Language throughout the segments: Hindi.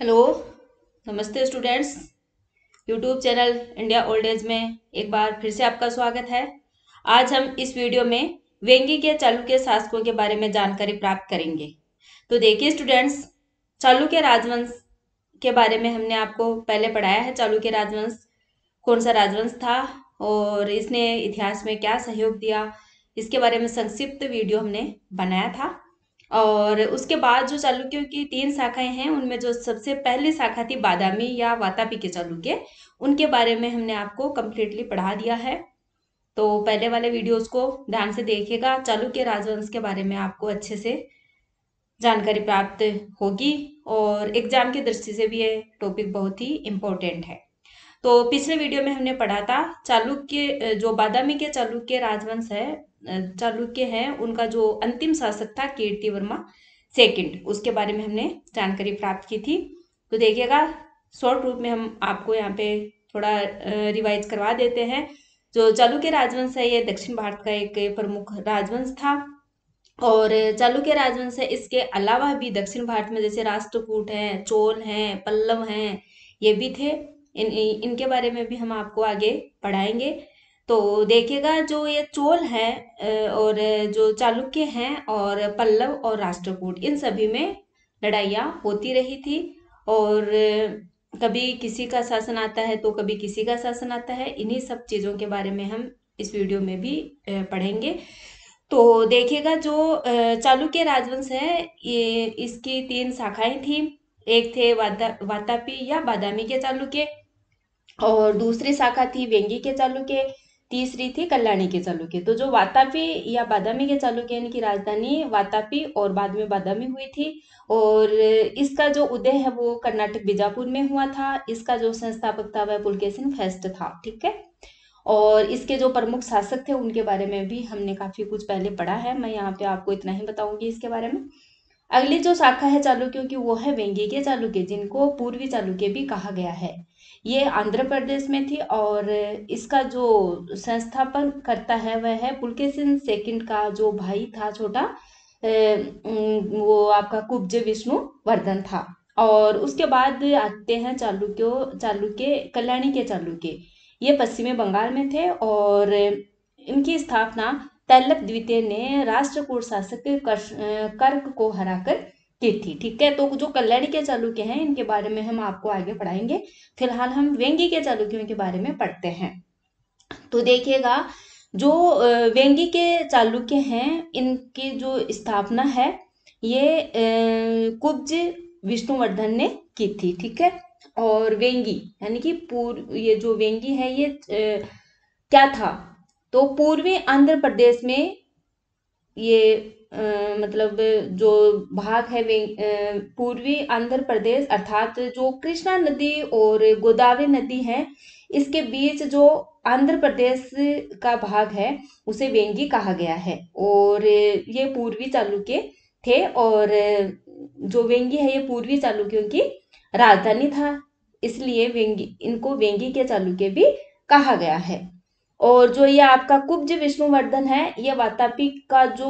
हेलो नमस्ते students YouTube channel India old age में एक बार फिर से आपका स्वागत है आज हम इस वीडियो में वेंगी के चालुक्य शासकों के बारे में जानकारी प्राप्त करेंगे तो देखिए स्टूडेंट्स चालुक्य राजवंश के बारे में हमने आपको पहले पढ़ाया है चालुक्य राजवंश कौन सा राजवंश था और इसने इतिहास में क्या सहयोग दिया इसके बारे में संक्षिप्त वीडियो हमने बनाया था और उसके बाद जो चालुक्यों की तीन शाखाएं हैं उनमें जो सबसे पहली शाखा थी बादामी या वातापी के चालुक्य उनके बारे में हमने आपको कम्प्लीटली पढ़ा दिया है तो पहले वाले वीडियोस को ध्यान से देखिएगा चालुक्य राजवंश के बारे में आपको अच्छे से जानकारी प्राप्त होगी और एग्जाम की दृष्टि से भी ये टॉपिक बहुत ही इम्पोर्टेंट है तो पिछले वीडियो में हमने पढ़ा था चालुक्य जो बादामी के चालुक्य राजवंश है चालुक्य है उनका जो अंतिम शासक था कीर्ति वर्मा सेकेंड उसके बारे में हमने जानकारी प्राप्त की थी तो देखिएगा शॉर्ट रूप में हम आपको यहाँ पे थोड़ा रिवाइज करवा देते हैं जो चालुक्य राजवंश है ये दक्षिण भारत का एक प्रमुख राजवंश था और चालुक्य राजवंश है इसके अलावा भी दक्षिण भारत में जैसे राष्ट्रकूट हैं चोल हैं पल्लव हैं ये भी थे इन इनके बारे में भी हम आपको आगे पढ़ाएंगे तो देखिएगा जो ये चोल है और जो चालुक्य हैं और पल्लव और राष्ट्रकूट इन सभी में लड़ाइयाँ होती रही थी और कभी किसी का शासन आता है तो कभी किसी का शासन आता है इन्हीं सब चीज़ों के बारे में हम इस वीडियो में भी पढ़ेंगे तो देखिएगा जो चालुक्य राजवंश है ये इसकी तीन शाखाएं थी एक थे वाता वातापी या बादामी के चालुक्य और दूसरी शाखा थी व्यंगी के चालुक्य तीसरी थी कल्याणी के चालुक्य तो जो वातापी या बादामी के चालुक्य इनकी राजधानी वातापी और बाद में बादामी हुई थी और इसका जो उदय है वो कर्नाटक बीजापुर में हुआ था इसका जो संस्थापक था वह पुलकेशन फेस्ट था ठीक है और इसके जो प्रमुख शासक थे उनके बारे में भी हमने काफी कुछ पहले पढ़ा है मैं यहाँ पे आपको इतना ही बताऊंगी इसके बारे में अगली जो शाखा है चालुक्यों की वो है व्यंगी के चालुक्य जिनको पूर्वी चालुक्य भी कहा गया है ये आंध्र प्रदेश में थी और इसका जो संस्थापन करता है वह है पुलकेशिन सेकंड का जो भाई था छोटा वो आपका कुब्ज विष्णु वर्धन था और उसके बाद आते हैं चालुक्यो चालुक्य कल्याणी के चालुक्य ये पश्चिमी बंगाल में थे और इनकी स्थापना तैलक द्वितीय ने राष्ट्रकूट शासक कर्क को हराकर की थी ठीक है तो जो कल्याणी के चालुक्य हैं इनके बारे में हम आपको आगे पढ़ाएंगे फिलहाल हम व्यंगी के चालुक्यों के बारे में पढ़ते हैं तो देखिएगा जो व्यंगी के चालुक्य हैं इनकी जो स्थापना है ये कुब्ज विष्णुवर्धन ने की थी ठीक है और व्यंगी यानी कि पूर्व ये जो व्यंगी है ये क्या था तो पूर्वी आंध्र प्रदेश में ये मतलब जो भाग है वे पूर्वी आंध्र प्रदेश अर्थात जो कृष्णा नदी और गोदावरी नदी है इसके बीच जो आंध्र प्रदेश का भाग है उसे वेंगी कहा गया है और ये पूर्वी चालुक्य थे और जो वेंगी है ये पूर्वी चालुक्यों की राजधानी था इसलिए वेंगी इनको वेंगी के चालुक्य भी कहा गया है और जो ये आपका कुब्ज विष्णुवर्धन है ये वातापी का जो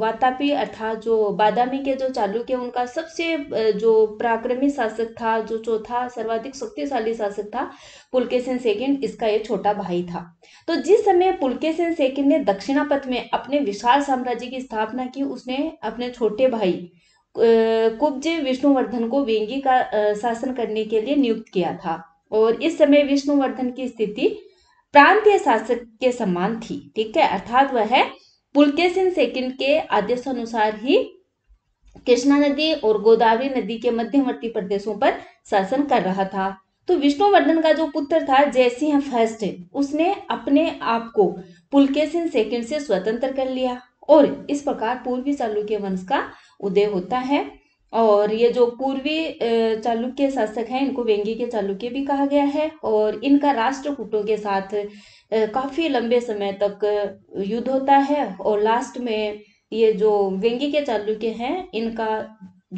वातापी अर्थात जो बादामी के जो चालुक्य उनका सबसे जो पराक्रमी शासक था जो चौथा सर्वाधिक शक्तिशाली शासक था पुलकेशन सेकंड इसका ये छोटा भाई था तो जिस समय पुलकेशन सेकंड ने दक्षिणापथ में अपने विशाल साम्राज्य की स्थापना की उसने अपने छोटे भाई कुब्ज विष्णुवर्धन को वेंगी का शासन करने के लिए नियुक्त किया था और इस समय विष्णुवर्धन की स्थिति प्रांतीय शासक के समान थी ठीक है अर्थात वह पुलकेसिन सेकंड के आदेश अनुसार ही कृष्णा नदी और गोदावरी नदी के मध्यवर्ती प्रदेशों पर शासन कर रहा था तो विष्णुवर्धन का जो पुत्र था जयसिंह फर्स्ट उसने अपने आप को पुलकेसिन सेकंड से स्वतंत्र कर लिया और इस प्रकार पूर्वी चालुक्य वंश का उदय होता है और ये जो पूर्वी चालुक्य शासक हैं इनको वेंगी के चालुक्य भी कहा गया है और इनका राष्ट्रकूटों के साथ काफ़ी लंबे समय तक युद्ध होता है और लास्ट में ये जो वेंगी के चालुक्य हैं इनका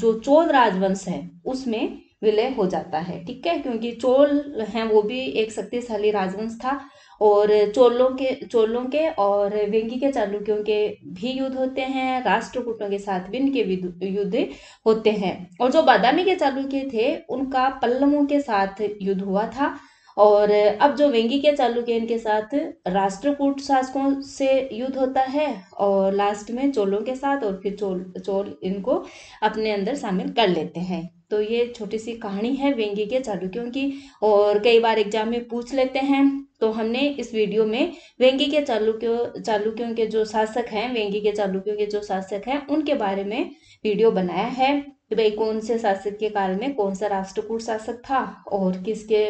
जो चोल राजवंश है उसमें विलय हो जाता है ठीक है क्योंकि चोल हैं वो भी एक शक्तिशाली राजवंश था और चोलों के चोलों के और वेंगी के चालुक्यों के भी युद्ध होते हैं राष्ट्रकूटों के साथ भी इनके युद्ध होते हैं और जो बादामी के चालुक्य थे उनका पल्लवों के साथ युद्ध हुआ था और अब जो वेंगी के चालुक्य इनके साथ राष्ट्रकूट शासकों से युद्ध होता है और लास्ट में चोलों के साथ और फिर चोल चोल इनको अपने अंदर शामिल कर लेते हैं तो ये छोटी सी कहानी है व्यंग्य के चालुक्यों की और कई बार एग्जाम में पूछ लेते हैं तो हमने इस वीडियो में व्यंग्य के चालुक्यों चालुक्यों के जो शासक हैं व्यंग्य के चालुक्यों के जो शासक हैं उनके बारे में वीडियो बनाया है कि भाई कौन से शासक के काल में कौन सा राष्ट्रकूट शासक था और किसके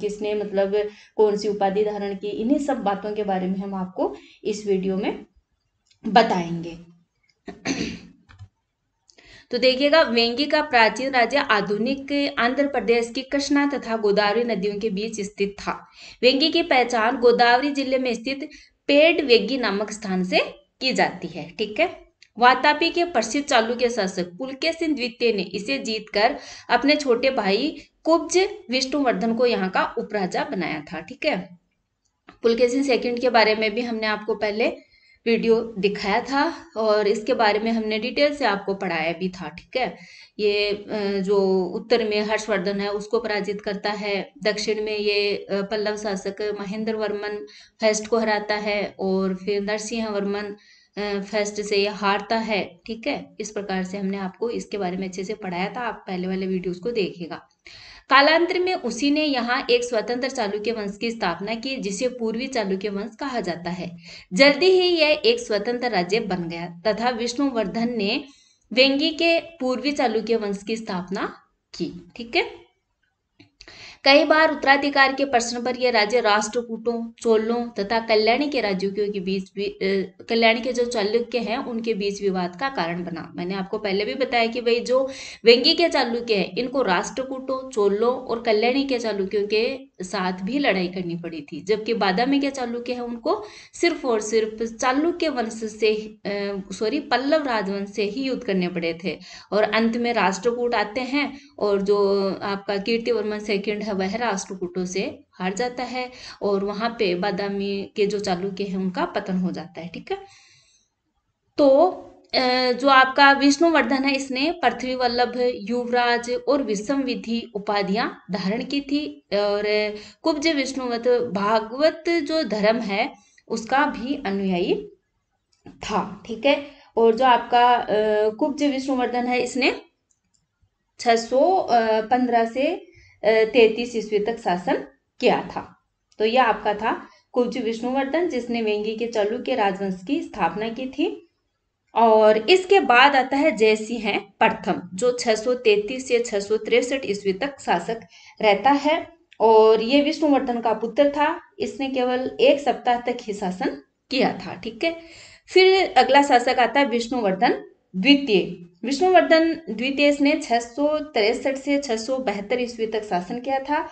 किसने मतलब कौन सी उपाधि धारण की इन्हीं सब बातों के बारे में हम आपको इस वीडियो में बताएंगे तो देखिएगा वेंगी का प्राचीन राज्य आधुनिक आंध्र प्रदेश की कृष्णा तथा गोदावरी नदियों के बीच स्थित था वेंगी की पहचान गोदावरी जिले में स्थित पेड वेगी नामक स्थान से की जाती है ठीक है वातापी के प्रसिद्ध चालुक्य शासक पुलके सिंह द्वितीय ने इसे जीतकर अपने छोटे भाई कुब्ज विष्णुवर्धन को यहाँ का उपराजा बनाया था ठीक है पुलके सिंह सेकंड के बारे में भी हमने आपको पहले वीडियो दिखाया था और इसके बारे में हमने डिटेल से आपको पढ़ाया भी था ठीक है ये जो उत्तर में हर्षवर्धन है उसको पराजित करता है दक्षिण में ये पल्लव शासक महेंद्र वर्मन फेस्ट को हराता है और फिर नरसिंह वर्मन फेस्ट से ये हारता है ठीक है इस प्रकार से हमने आपको इसके बारे में अच्छे से पढ़ाया था आप पहले वाले वीडियो को देखेगा कालांतर में उसी ने यहाँ एक स्वतंत्र चालुक्य वंश की स्थापना की जिसे पूर्वी चालुक्य वंश कहा जाता है जल्दी ही यह एक स्वतंत्र राज्य बन गया तथा विष्णुवर्धन ने वेंगी के पूर्वी चालुक्य वंश की स्थापना की ठीक है कई बार उत्तराधिकार के प्रश्न पर यह राज्य राष्ट्रकूटों चोलों तथा कल्याणी के राज्यों के बीच कल्याणी के जो चालुक्य हैं उनके बीच विवाद का कारण बना मैंने आपको पहले भी बताया कि भाई जो व्यंगी के चालुक्य है इनको राष्ट्रकूटों चोलों और कल्याणी के चालुक्यों के साथ भी लड़ाई करनी पड़ी थी जबकि बादा में क्या चालुक्य है उनको सिर्फ और सिर्फ चालुक्य वंश से सॉरी पल्लव राजवंश से ही युद्ध करने पड़े थे और अंत में राष्ट्रकूट आते हैं और जो आपका कीर्ति वर्मन सेकंड है वह राष्ट्रकूटों से हार जाता है और वहां पे बादामी के जो चालुक्य है उनका पतन हो जाता है ठीक है तो जो आपका विष्णुवर्धन है इसने पृथ्वी वल्लभ युवराज और विषम विधि उपाधियां धारण की थी और कुब्ज विष्णुवत भागवत जो धर्म है उसका भी अनुयायी था ठीक है और जो आपका कुब्ज विष्णुवर्धन है इसने 615 से तैतीस ईस्वी तक शासन किया था तो यह आपका था कुब्ज विष्णुवर्धन जिसने वेंगी के चलू के राजवंश की स्थापना की थी और इसके बाद आता है जयसी है प्रथम जो 633 से तिरसठ ईस्वी तक शासक रहता है और ये विष्णुवर्धन का पुत्र था इसने केवल एक सप्ताह तक ही शासन किया था ठीक है फिर अगला शासक आता है विष्णुवर्धन द्वितीय विष्णुवर्धन द्वितीय ने तिरसठ से बहत्तर ईस्वी तक शासन किया था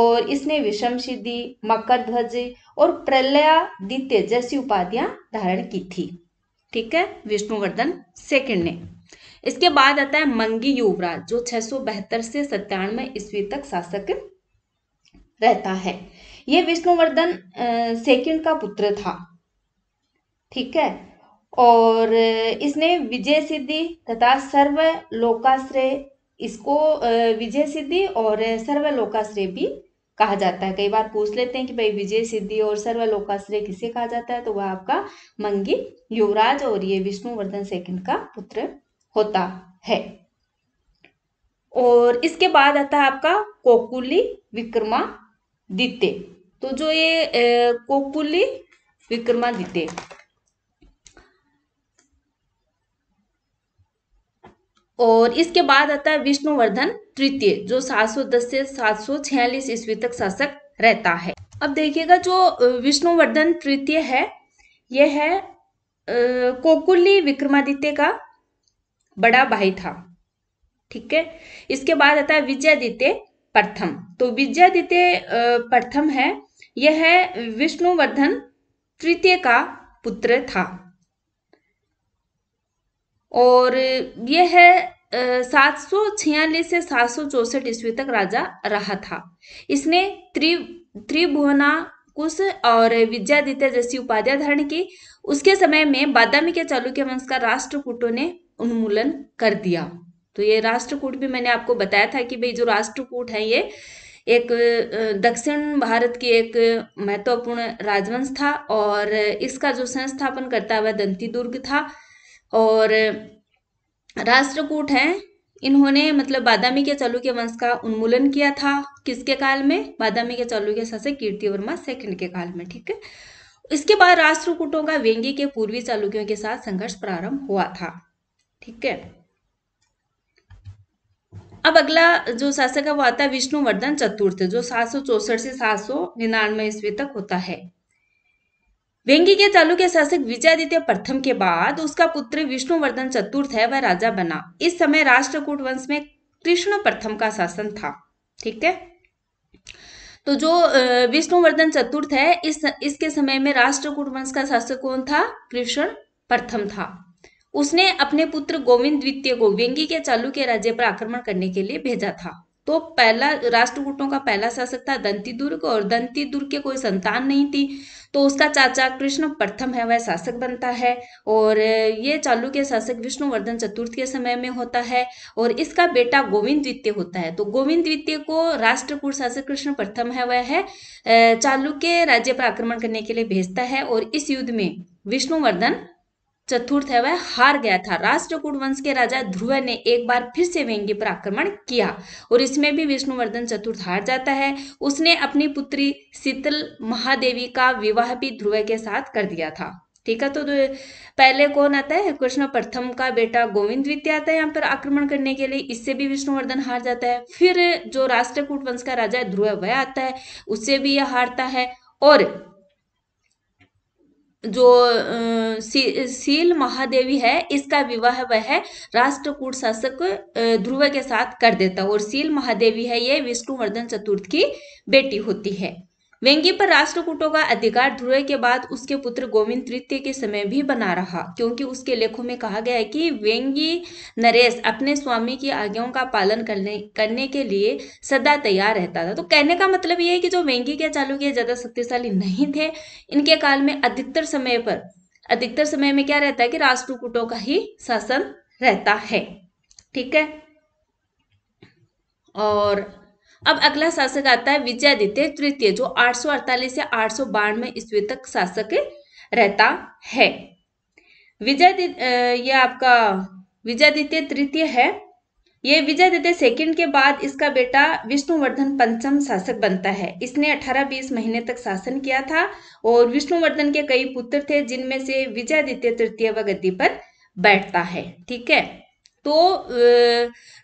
और इसने विषम सिद्धि मकर ध्वज और प्रलया द्वितीय जैसी उपाधियां धारण की थी ठीक है विष्णुवर्धन सेकंड ने इसके बाद आता है मंगी युवराज जो बहत्तर से सत्तानवे ईस्वी तक शासक रहता है ये विष्णुवर्धन सेकंड का पुत्र था ठीक है और इसने विजय सिद्धि तथा सर्व लोकाश्रय इसको विजय सिद्धि और सर्व लोकाश्रय भी कहा जाता है कई बार पूछ लेते हैं कि भाई विजय सिद्धि और सर्वलोकाश्रय किसे कहा जाता है तो वह आपका मंगी युवराज और ये विष्णुवर्धन सेकंड का पुत्र होता है और इसके बाद आता है आपका कोकुली विक्रमादित्य तो जो ये ए, कोकुली विक्रमादित्य और इसके बाद आता है विष्णुवर्धन तृतीय जो 710 से 746 ईस्वी तक शासक रहता है अब देखिएगा जो विष्णुवर्धन तृतीय है यह है कोकुली विक्रमादित्य का बड़ा भाई था ठीक है इसके बाद आता है विजयादित्य प्रथम तो विजयादित्य प्रथम है यह है विष्णुवर्धन तृतीय का पुत्र था और यह है सात सौ छियालीस से सात सौ चौसठ ईस्वी तक राजा रहा था इसने त्रि त्रिभुवना कुश और विद्यादित्य जैसी उपाधियां धारण की उसके समय में बादामी के चालुक्य वंश का राष्ट्रकूटों ने उन्मूलन कर दिया तो ये राष्ट्रकूट भी मैंने आपको बताया था कि भाई जो राष्ट्रकूट है ये एक दक्षिण भारत की एक महत्वपूर्ण राजवंश था और इसका जो संस्थापन करता हुआ दंती दुर्ग था और राष्ट्रकूट हैं इन्होंने मतलब बादामी के चालुक्य वंश का उन्मूलन किया था किसके काल में बादामी के चालुक्य शासक कीर्ति वर्मा सेकंड के काल में ठीक है इसके बाद राष्ट्रकूटों का व्यंगी के पूर्वी चालुक्यों के साथ संघर्ष प्रारंभ हुआ था ठीक है अब अगला जो शासक है वो आता है विष्णुवर्धन चतुर्थ जो सात से सात ईस्वी तक होता है वेंगी के के शासक विजयादित्य प्रथम के बाद उसका पुत्र विष्णुवर्धन चतुर्थ है वह राजा बना इस समय राष्ट्रकूट वंश में कृष्ण प्रथम का शासन था ठीक है तो जो विष्णुवर्धन चतुर्थ है इस इसके समय में राष्ट्रकूट वंश का शासक कौन था कृष्ण प्रथम था उसने अपने पुत्र गोविंद द्वितीय को व्यंगी के के राज्य पर आक्रमण करने के लिए भेजा था तो पहला राष्ट्रकूटों का पहला शासक था दंती दुर्ग और दंती दुर्ग के कोई संतान नहीं थी तो उसका चाचा कृष्ण प्रथम है वह शासक बनता है और ये चालुक्य शासक विष्णुवर्धन चतुर्थ के समय में होता है और इसका बेटा गोविंद द्वितीय होता है तो गोविंद द्वितीय को राष्ट्रकूट शासक कृष्ण प्रथम है वह है चालुक्य राज्य पर आक्रमण करने के लिए भेजता है और इस युद्ध में विष्णुवर्धन चतुर्थ है वह हार गया था राष्ट्रकूट वंश के राजा ध्रुव ने एक बार फिर से व्यंगी पर आक्रमण किया और इसमें भी विष्णुवर्धन चतुर्थ हार जाता है उसने अपनी पुत्री शीतल महादेवी का विवाह भी ध्रुव के साथ कर दिया था ठीक है तो पहले कौन आता है कृष्ण प्रथम का बेटा गोविंद द्वितीय आता है यहाँ पर आक्रमण करने के लिए इससे भी विष्णुवर्धन हार जाता है फिर जो राष्ट्रकूट वंश का राजा ध्रुव वह आता है उससे भी यह हारता है और जो सील महादेवी है इसका विवाह वह राष्ट्रकूट शासक ध्रुव के साथ कर देता और सील महादेवी है ये विष्णुवर्धन चतुर्थ की बेटी होती है वेंगी पर राष्ट्रकूटों का अधिकार ध्रुवे के बाद उसके पुत्र गोविंद तृतीय के समय भी बना रहा क्योंकि उसके लेखों में कहा गया है कि वेंगी नरेश अपने स्वामी की आज्ञाओं का पालन करने करने के लिए सदा तैयार रहता था तो कहने का मतलब यह है कि जो वेंगी के चालुक्य ज्यादा शक्तिशाली नहीं थे इनके काल में अधिकतर समय पर अधिकतर समय में क्या रहता है कि राष्ट्रकूटों का ही शासन रहता है ठीक है और अब अगला शासक आता है विजयादित्य तृतीय जो आठ से आठ सौ बानवे ईस्वी तक शासक रहता है विजयादित्य ये आपका विजयादित्य तृतीय है ये विजयादित्य सेकंड के बाद इसका बेटा विष्णुवर्धन पंचम शासक बनता है इसने 18-20 महीने तक शासन किया था और विष्णुवर्धन के कई पुत्र थे जिनमें से विजयादित्य तृतीय व गद्दी पर बैठता है ठीक है तो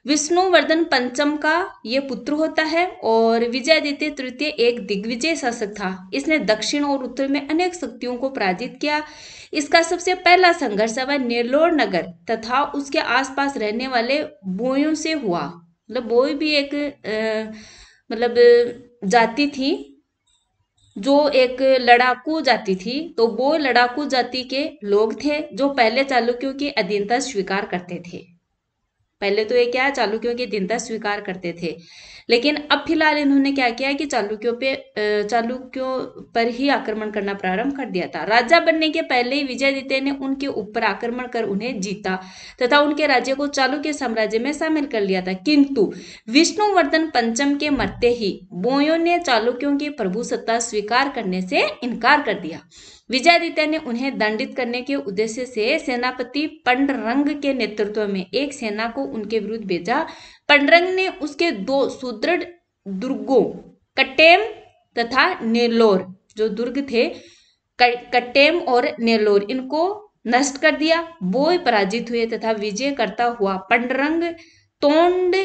विष्णुवर्धन पंचम का ये पुत्र होता है और विजयादित्य तृतीय एक दिग्विजय शासक था इसने दक्षिण और उत्तर में अनेक शक्तियों को पराजित किया इसका सबसे पहला संघर्ष वह निर्लोर नगर तथा उसके आसपास रहने वाले बोयों से हुआ मतलब बोई भी एक मतलब जाति थी जो एक लड़ाकू जाति थी तो वो लड़ाकू जाति के लोग थे जो पहले चालुक्यों की अधीनता स्वीकार करते थे पहले तो ये क्या है चालुक्यों की दिनता स्वीकार करते थे लेकिन अब फिलहाल इन्होंने क्या किया कि चालुक्यों पे चालुक्यों पर ही आक्रमण करना प्रारंभ कर दिया था राजा बनने के पहले ही विजयदित्य ने उनके ऊपर आक्रमण कर उन्हें जीता तथा उनके राज्य को चालुक्य साम्राज्य में शामिल कर लिया था किंतु विष्णुवर्धन पंचम के मरते ही बोयों ने चालुक्यों की प्रभु सत्ता स्वीकार करने से इनकार कर दिया विजयादित्य ने उन्हें दंडित करने के उद्देश्य से सेनापति पंडरंग के नेतृत्व में एक सेना को उनके विरुद्ध भेजा पंडरंग ने उसके दो सुदृढ़ दुर्गों कटेम तथा नेलोर जो दुर्ग थे कट्टेम और नेलोर इनको नष्ट कर दिया बोय पराजित हुए तथा विजय करता हुआ पंडरंग तोंड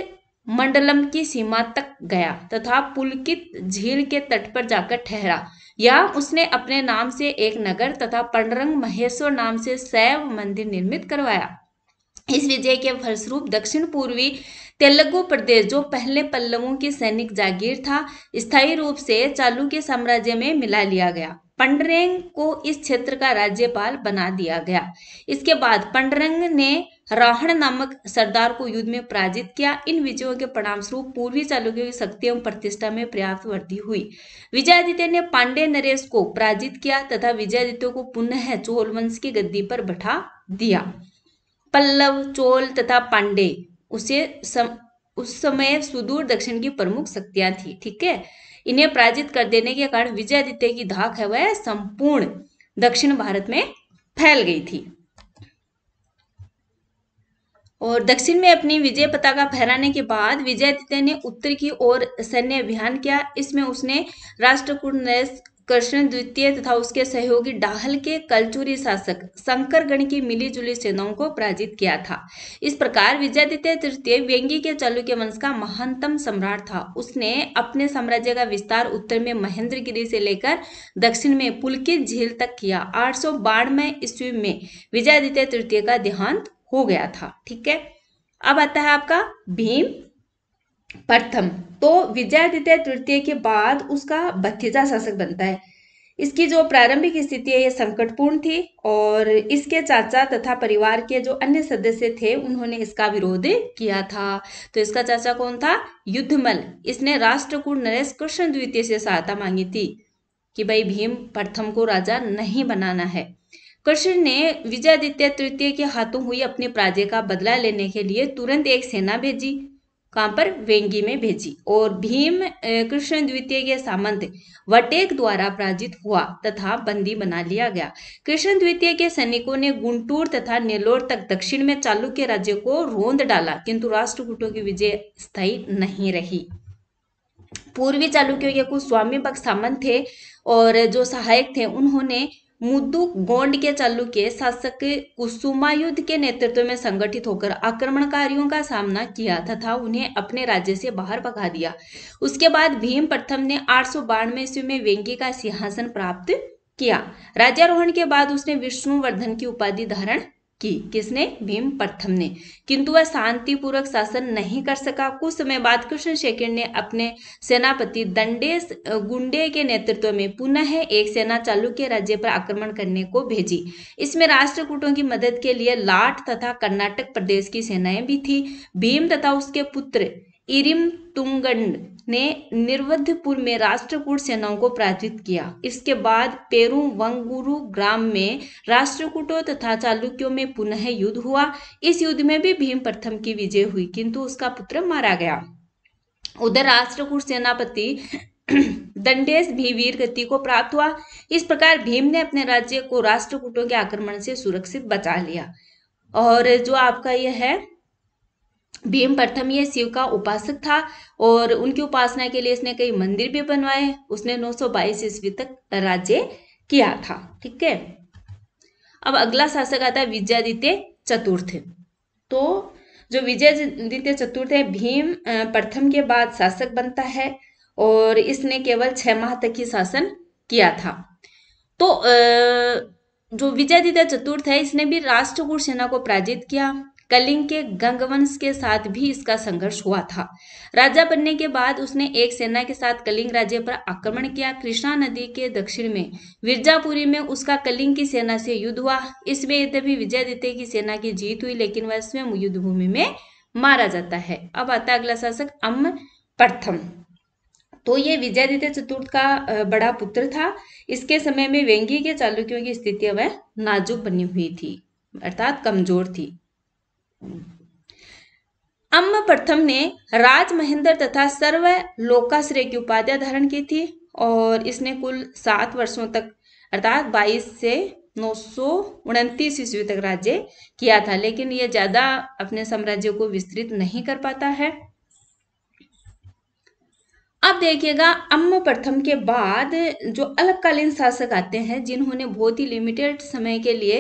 मंडलम की सीमा तक गया तथा पुलकित झील के तट पर जाकर ठहरा या उसने अपने नाम से एक नगर तथा पंडरंग महेश्वर नाम से शैव मंदिर निर्मित करवाया इस विजय के फलस्वरूप दक्षिण पूर्वी तेलुगु प्रदेश जो पहले पल्लवों की सैनिक जागीर था स्थायी रूप से चालू के साम्राज्य में मिला लिया गया पंडरेंग को इस क्षेत्र का राज्यपाल बना दिया गया इसके बाद पंडरंग ने राहण नामक सरदार को युद्ध में पराजित किया इन विजयों के परिणाम स्वरूप पूर्वी चालुक्यों की शक्ति एवं प्रतिष्ठा में पर्याप्त वृद्धि हुई विजयादित्य ने पांडे नरेश को पराजित किया तथा विजयादित्य को पुनः चोल वंश की गद्दी पर बैठा दिया पल्लव चोल तथा पांडे उसे सम, उस समय सुदूर दक्षिण की प्रमुख शक्तियां थी ठीक है इन्हें पराजित कर देने के कारण विजयादित्य की धाक है वह संपूर्ण दक्षिण भारत में फैल गई थी और दक्षिण में अपनी विजय पताका फहराने के बाद विजयादित्य ने उत्तर की ओर सैन्य अभियान किया इसमें उसने राष्ट्रकूट नरेश कृष्ण द्वितीय तथा उसके सहयोगी डाहल के कलचूरी शासक शंकरगण की मिलीजुली सेनाओं को पराजित किया था इस प्रकार विजयादित्य तृतीय व्यंगी के के वंश का महानतम सम्राट था उसने अपने साम्राज्य का विस्तार उत्तर में महेंद्रगिरी से लेकर दक्षिण में पुलकित झील तक किया आठ सौ ईस्वी में विजयादित्य तृतीय का देहांत हो गया था ठीक है अब आता है आपका भीम प्रथम तो विजयादित्य तृतीय के बाद उसका भतीजा शासक बनता है इसकी जो प्रारंभिक स्थिति है ये संकटपूर्ण थी और इसके चाचा तथा परिवार के जो अन्य सदस्य थे उन्होंने इसका विरोध किया था तो इसका चाचा कौन था युद्धमल इसने राष्ट्रकूट नरेश कृष्ण द्वितीय से सहायता मांगी थी कि भाई भीम प्रथम को राजा नहीं बनाना है कृष्ण ने विजयादित्य तृतीय के हाथों हुई अपने प्राजे का बदला लेने के लिए तुरंत एक सेना भेजी कहाँ पर वेंगी में भेजी और भीम कृष्ण द्वितीय के सामंत वटेक द्वारा पराजित हुआ तथा बंदी बना लिया गया कृष्ण द्वितीय के सैनिकों ने गुंटूर तथा नेलोर तक दक्षिण में चालुक्य राज्य को रोंद डाला किंतु राष्ट्रकूटों की विजय स्थायी नहीं रही पूर्वी चालुक्यों के कुछ स्वामी भक्त सामंत थे और जो सहायक थे उन्होंने मुद्दू गोंड के के शासक कुसुमायुद्ध के नेतृत्व में संगठित होकर आक्रमणकारियों का सामना किया तथा उन्हें अपने राज्य से बाहर भगा दिया उसके बाद भीम प्रथम ने आठ सौ बानवे ईस्वी में वेंगी का सिंहासन प्राप्त किया राज्यारोहण के बाद उसने विष्णुवर्धन की उपाधि धारण की किसने भीम प्रथम ने किंतु वह शांतिपूर्वक शासन नहीं कर सका कुछ समय बाद कृष्ण शेखर ने अपने सेनापति दंडे गुंडे के नेतृत्व में पुनः एक सेना चालुक्य राज्य पर आक्रमण करने को भेजी इसमें राष्ट्रकूटों की मदद के लिए लाट तथा कर्नाटक प्रदेश की सेनाएं भी थी भीम तथा उसके पुत्र इरिम तुंगंड ने निर्वधपुर में राष्ट्रकूट सेनाओं को पराजित किया इसके बाद पेरू वंगुरु ग्राम में राष्ट्रकूटों तथा चालुक्यों में पुनः युद्ध हुआ इस युद्ध में भी भीम प्रथम की विजय हुई किंतु उसका पुत्र मारा गया उधर राष्ट्रकूट सेनापति दंडेश भी वीर गति को प्राप्त हुआ इस प्रकार भीम ने अपने राज्य को राष्ट्रकूटों के आक्रमण से सुरक्षित बचा लिया और जो आपका यह है भीम प्रथम यह शिव का उपासक था और उनकी उपासना के लिए इसने कई मंदिर भी बनवाए उसने 922 ईस्वी तक राज्य किया था ठीक है अब अगला शासक आता है विजयादित्य चतुर्थ तो जो विजयादित्य चतुर्थ है भीम प्रथम के बाद शासक बनता है और इसने केवल छह माह तक ही शासन किया था तो जो विजयादित्य चतुर्थ है इसने भी राष्ट्रकूट सेना को पराजित किया कलिंग के गंगवंश के साथ भी इसका संघर्ष हुआ था राजा बनने के बाद उसने एक सेना के साथ कलिंग राज्य पर आक्रमण किया कृष्णा नदी के दक्षिण में विरजापुरी में उसका कलिंग की सेना से युद्ध हुआ इसमें यद्यपि विजयादित्य की सेना की जीत हुई लेकिन वह स्वयं युद्ध भूमि में मारा जाता है अब आता अगला शासक अम प्रथम तो ये विजयादित्य चतुर्थ का बड़ा पुत्र था इसके समय में व्यंगी के चालुक्यों की स्थिति वह नाजुक बनी हुई थी अर्थात कमजोर थी अम्ब प्रथम ने राज महेंद्र तथा सर्व लोकाश्रय की उपाधियां धारण की थी और इसने कुल सात वर्षों तक अर्थात 22 से नौ सौ उनतीस ईस्वी तक राज्य किया था लेकिन यह ज्यादा अपने साम्राज्य को विस्तृत नहीं कर पाता है अब देखिएगा अम्म प्रथम के बाद जो अल्पकालीन शासक आते हैं जिन्होंने बहुत ही लिमिटेड समय के लिए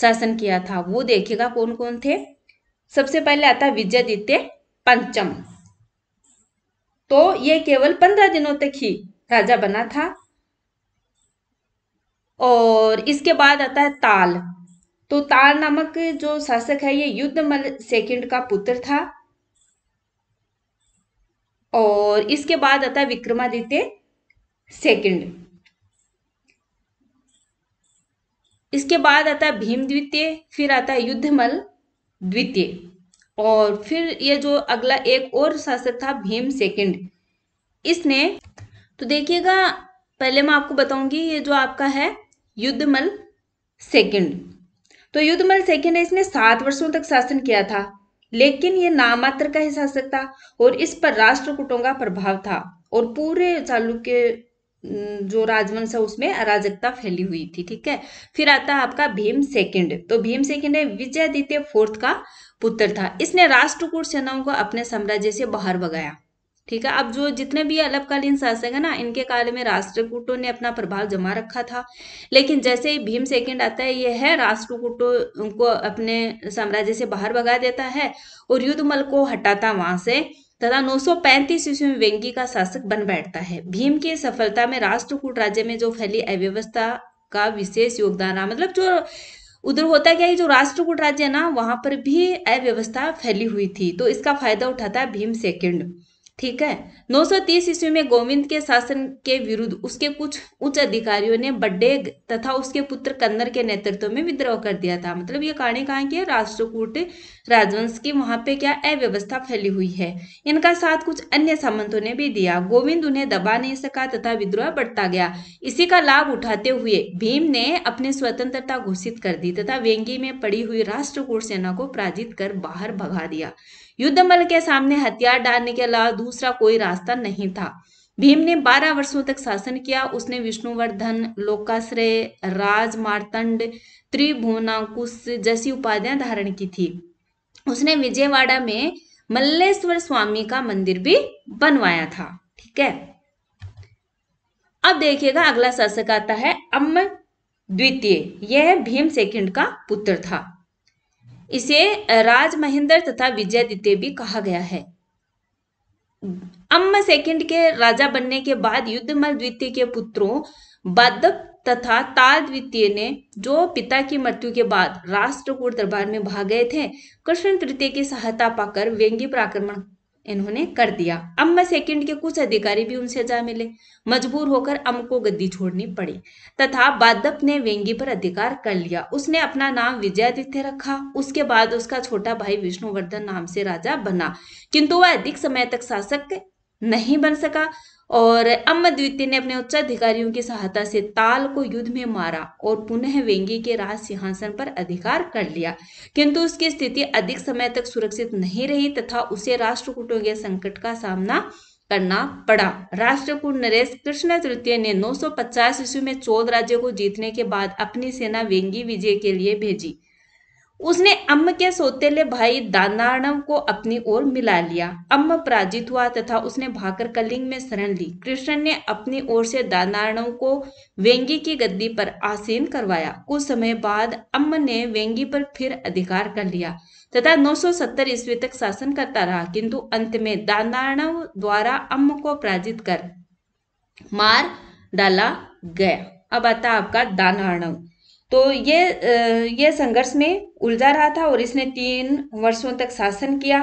शासन किया था वो देखिएगा कौन कौन थे सबसे पहले आता है विजयदित्य पंचम तो ये केवल पंद्रह दिनों तक ही राजा बना था और इसके बाद आता है ताल तो ताल नामक जो शासक है ये युद्धमल सेकंड का पुत्र था और इसके बाद आता है विक्रमादित्य सेकंड इसके बाद आता है भीम द्वितीय फिर आता है युद्धमल द्वितीय और फिर ये जो अगला एक और शासक था भीम सेकंड इसने तो देखिएगा पहले मैं आपको बताऊंगी ये जो आपका है युद्धमल सेकंड तो युद्धमल सेकंड इसने सात वर्षों तक शासन किया था लेकिन ये नामात्र का ही शासक था और इस पर राष्ट्रकूटों का प्रभाव था और पूरे चालुक्य जो राजवंश है उसमें अराजकता फैली हुई थी ठीक है फिर आता है आपका भीम सेकंड तो भीम सेकंड विजयादित्य फोर्थ का पुत्र था इसने राष्ट्रकूट सेनाओं को अपने साम्राज्य से बाहर भगाया ठीक है अब जो जितने भी अल्पकालीन शासक है ना इनके काल में राष्ट्रकूटों ने अपना प्रभाव जमा रखा था लेकिन जैसे ही भीम सेकंड आता है यह है राष्ट्रकूटों को अपने साम्राज्य से बाहर भगा देता है और युद्धमल को हटाता वहां से तथा 935 ईस्वी में वेंगी का शासक बन बैठता है भीम की सफलता में राष्ट्रकूट राज्य में जो फैली अव्यवस्था का विशेष योगदान रहा मतलब जो उधर होता क्या है जो राष्ट्रकूट राज्य है ना वहां पर भी अव्यवस्था फैली हुई थी तो इसका फायदा उठाता है भीम सेकंड ठीक है 930 ईस्वी में गोविंद के शासन के विरुद्ध उसके कुछ उच्च अधिकारियों ने बड्डे तथा उसके पुत्र कन्नर के नेतृत्व में विद्रोह कर दिया था मतलब ये कहानी कहाँ की राष्ट्रकूट राजवंश की वहां पे क्या अव्यवस्था फैली हुई है इनका साथ कुछ अन्य सामंतों ने भी दिया गोविंद उन्हें दबा नहीं सका तथा विद्रोह बढ़ता गया इसी का लाभ उठाते हुए भीम ने अपनी स्वतंत्रता घोषित कर दी तथा व्यंगी में पड़ी हुई राष्ट्रकूट सेना को पराजित कर बाहर भगा दिया युद्धमल के सामने हथियार डालने के अलावा दूसरा कोई रास्ता नहीं था भीम ने 12 वर्षों तक शासन किया उसने विष्णुवर्धन लोकाश्रय राज मार्तंड त्रिभुवना जैसी उपाधियां धारण की थी उसने विजयवाड़ा में मल्लेश्वर स्वामी का मंदिर भी बनवाया था ठीक है अब देखिएगा अगला शासक आता है अम्म द्वितीय यह भीम सेकंड का पुत्र था इसे राज महेंद्र तथा विजयदित्य भी कहा गया है अम्म सेकंड के राजा बनने के बाद युद्धमल द्वितीय के पुत्रों बद तथा ताल द्वितीय ने जो पिता की मृत्यु के बाद राष्ट्रकूट दरबार में भाग गए थे कृष्ण तृतीय की सहायता पाकर व्यंगी आक्रमण इन्होंने कर दिया अम्ब सेकंड के कुछ अधिकारी भी उनसे जा मिले मजबूर होकर अम्ब को गद्दी छोड़नी पड़ी तथा बादप ने वेंगी पर अधिकार कर लिया उसने अपना नाम विजयादित्य रखा उसके बाद उसका छोटा भाई विष्णुवर्धन नाम से राजा बना किंतु वह अधिक समय तक शासक नहीं बन सका और अम्म द्वितीय ने अपने उच्च अधिकारियों की सहायता से ताल को युद्ध में मारा और पुनः वेंगी के राज सिंहासन पर अधिकार कर लिया किंतु उसकी स्थिति अधिक समय तक सुरक्षित नहीं रही तथा उसे राष्ट्रकूटों के संकट का सामना करना पड़ा राष्ट्रकूट नरेश कृष्ण तृतीय ने 950 ईस्वी में चौदह राज्यों को जीतने के बाद अपनी सेना वेंगी विजय के लिए भेजी उसने अम्म के सोतेले भाई दानाणव को अपनी ओर मिला लिया अम्म पराजित हुआ तथा उसने भाकर कलिंग में शरण ली कृष्ण ने अपनी ओर से दानाणव को वेंगी की गद्दी पर आसीन करवाया कुछ समय बाद अम्म ने वेंगी पर फिर अधिकार कर लिया तथा 970 ईस्वी तक शासन करता रहा किंतु अंत में दानाणव द्वारा अम्म को पराजित कर मार डाला गया अब आता आपका दानाणव तो ये ये संघर्ष में उलझा रहा था और इसने तीन वर्षों तक शासन किया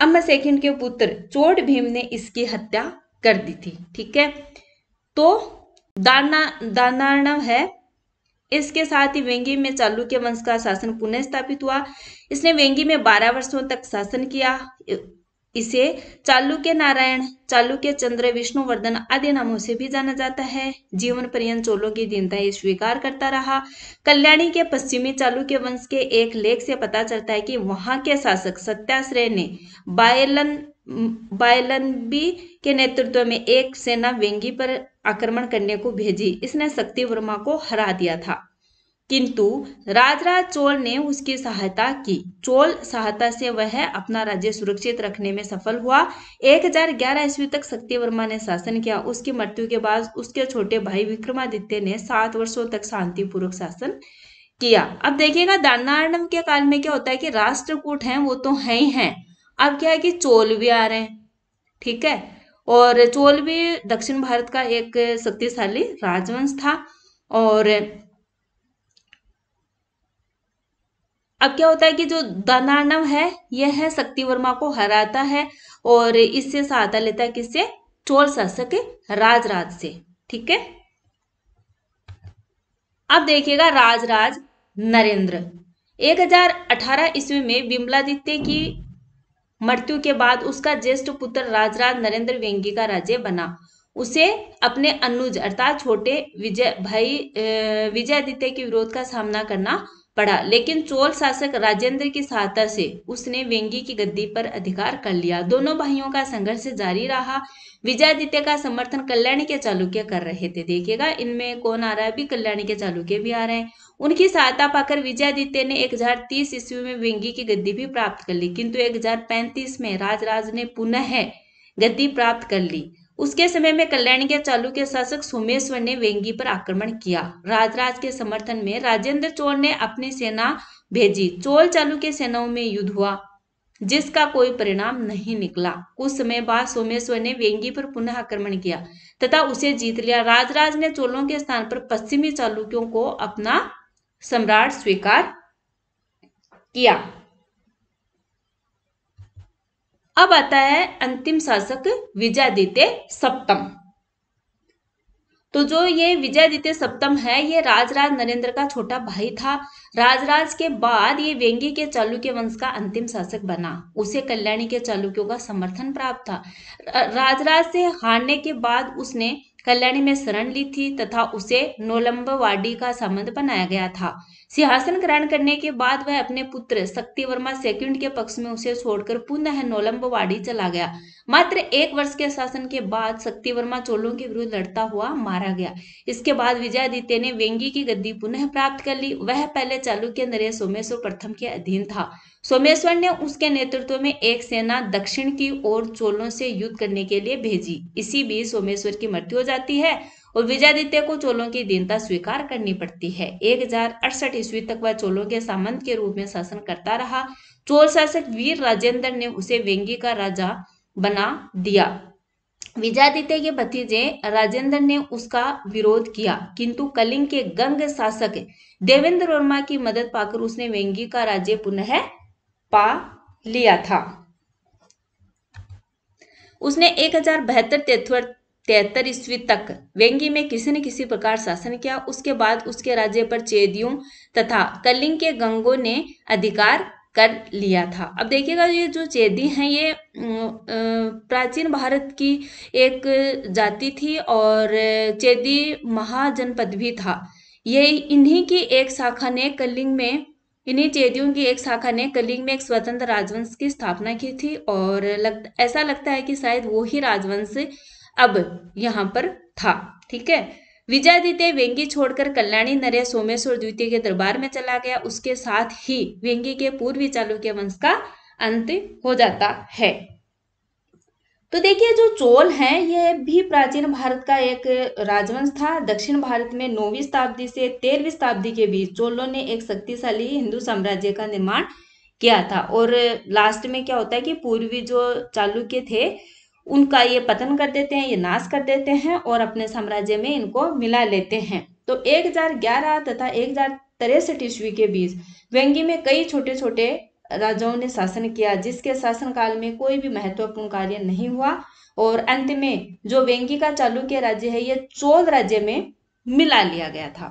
अम्ब सेकिन के पुत्र चोट भीम ने इसकी हत्या कर दी थी ठीक है तो दाना दानव है इसके साथ ही वेंगी में चालुक्य वंश का शासन पुनः स्थापित हुआ इसने वेंगी में 12 वर्षों तक शासन किया इसे चालुक्य नारायण चालुक्य चंद्र विष्णुवर्धन आदि नामों से भी जाना जाता है जीवन पर्यंत चोलों की दीनता स्वीकार करता रहा कल्याणी के पश्चिमी चालुक्य वंश के एक लेख से पता चलता है कि वहां के शासक सत्याश्रय ने बायलन बायलनबी के नेतृत्व में एक सेना वेंगी पर आक्रमण करने को भेजी इसने शक्ति वर्मा को हरा दिया था किंतु राजराज चोल ने उसकी सहायता की चोल सहायता से वह अपना राज्य सुरक्षित रखने में सफल हुआ 1011 हजार ईस्वी तक शक्ति वर्मा ने शासन किया उसकी मृत्यु के बाद उसके छोटे भाई विक्रमादित्य ने सात वर्षों तक शांतिपूर्वक शासन किया अब देखिएगा दानार्णव के काल में क्या होता है कि राष्ट्रकूट हैं वो तो है ही है अब क्या है कि चोल भी आ रहे हैं ठीक है और चोल भी दक्षिण भारत का एक शक्तिशाली राजवंश था और अब क्या होता है कि जो दानव है यह है शक्ति वर्मा को हराता है और इससे सहायता लेता है किससे चोल शासक राजराज से ठीक है अब देखिएगा राजराज नरेंद्र 1018 ईस्वी में बिमलादित्य की मृत्यु के बाद उसका ज्येष्ठ पुत्र राजराज नरेंद्र व्यंगी का राज्य बना उसे अपने अनुज अर्थात छोटे विजय भाई विजयादित्य के विरोध का सामना करना पड़ा लेकिन चोल शासक राजेंद्र की सहायता से उसने वेंगी की गद्दी पर अधिकार कर लिया दोनों भाइयों का संघर्ष जारी रहा विजयादित्य का समर्थन कल्याणी के चालुक्य कर रहे थे देखिएगा इनमें कौन आ रहा है भी कल्याणी के चालुक्य भी आ रहे हैं उनकी सहायता पाकर विजयादित्य ने 1030 ईस्वी में वेंगी की गद्दी भी प्राप्त कर ली किंतु 1035 में राजराज ने पुनः गद्दी प्राप्त कर ली उसके समय में कल्याण के चालू के शासक सोमेश्वर ने वेंगी पर आक्रमण किया राजराज के समर्थन में राजेंद्र चोर ने अपनी सेना भेजी चोल चालू के सेनाओं में युद्ध हुआ जिसका कोई परिणाम नहीं निकला कुछ समय बाद सोमेश्वर ने वेंगी पर पुनः आक्रमण किया तथा उसे जीत लिया राजराज ने चोलों के स्थान पर पश्चिमी चालुक्यों को अपना सम्राट स्वीकार किया अब आता है अंतिम शासक विजयादित्य सप्तम तो जो ये विजयादित्य सप्तम है ये राजराज नरेंद्र का छोटा भाई था राजराज के बाद ये व्यंगी के चालुक्य वंश का अंतिम शासक बना उसे कल्याणी के चालुक्यों का समर्थन प्राप्त था राजराज से हारने के बाद उसने कल्याणी में शरण ली थी तथा उसे नोलम्बवाडी का संबंध बनाया गया था सिंहासन ग्रहण करने के बाद वह अपने पुत्र वर्मा सेकंड के पक्ष में उसे छोड़कर पुनः नोलम्बवाडी चला गया मात्र एक वर्ष के शासन के बाद शक्ति वर्मा चोलों के विरुद्ध लड़ता हुआ मारा गया इसके बाद विजयादित्य ने वेंगी की गद्दी पुनः प्राप्त कर ली वह पहले चालुक्य नरेश सोमेश्वर प्रथम के अधीन था सोमेश्वर ने उसके नेतृत्व में एक सेना दक्षिण की ओर चोलों से युद्ध करने के लिए भेजी इसी बीच सोमेश्वर की मृत्यु हो जाती है और विजयादित्य को चोलों की दीनता स्वीकार करनी पड़ती है एक हजार अड़सठ ईस्वी तक वह चोलों के सामंत के रूप में शासन करता रहा चोल शासक वीर राजेंद्र ने उसे वेंगी का राजा बना दिया विजयादित्य के भतीजे राजेंद्र ने उसका विरोध किया किंतु कलिंग के गंग शासक देवेंद्र वर्मा की मदद पाकर उसने वेंगी का राज्य पुनः पा लिया था उसने एक हजार बहत्तर तिहत्तर ईस्वी तक वेंगी में किसी न किसी प्रकार शासन किया उसके बाद उसके राज्य पर चेदियों तथा कलिंग के गंगों ने अधिकार कर लिया था अब देखिएगा ये जो चेदी हैं ये प्राचीन भारत की एक जाति थी और चेदी महाजनपद भी था ये इन्हीं की एक शाखा ने कलिंग में इन्हीं चेदियों की एक शाखा ने कलिंग में एक स्वतंत्र राजवंश की स्थापना की थी और लग, ऐसा लगता है कि शायद वो ही राजवंश अब यहाँ पर था ठीक है विजयादित्य वेंगी छोड़कर कल्याणी नरेश सोमेश्वर द्वितीय के दरबार में चला गया उसके साथ ही वेंगी के पूर्वी चालुक्य वंश का अंत हो जाता है तो देखिए जो चोल हैं यह भी प्राचीन भारत का एक राजवंश था दक्षिण भारत में नौवीं शताब्दी से तेरहवीं शताब्दी के बीच चोलों ने एक शक्तिशाली हिंदू साम्राज्य का निर्माण किया था और लास्ट में क्या होता है कि पूर्वी जो चालुक्य थे उनका ये पतन कर देते हैं ये नाश कर देते हैं और अपने साम्राज्य में इनको मिला लेते हैं तो एक तथा एक ईस्वी के बीच व्यंगी में कई छोटे छोटे राजाओं ने शासन किया जिसके शासनकाल में कोई भी महत्वपूर्ण कार्य नहीं हुआ और अंत में जो वेंगी का चालुक्य राज्य है ये चोल राज्य में मिला लिया गया था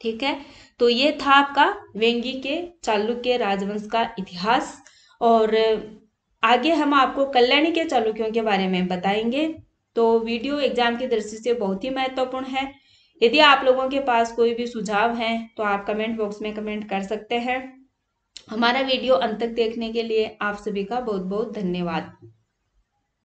ठीक है तो ये था आपका वेंगी के चालुक्य राजवंश का इतिहास और आगे हम आपको कल्याणी के चालुक्यों के बारे में बताएंगे तो वीडियो एग्जाम की दृष्टि से बहुत ही महत्वपूर्ण है यदि आप लोगों के पास कोई भी सुझाव है तो आप कमेंट बॉक्स में कमेंट कर सकते हैं हमारा वीडियो अंत तक देखने के लिए आप सभी का बहुत बहुत धन्यवाद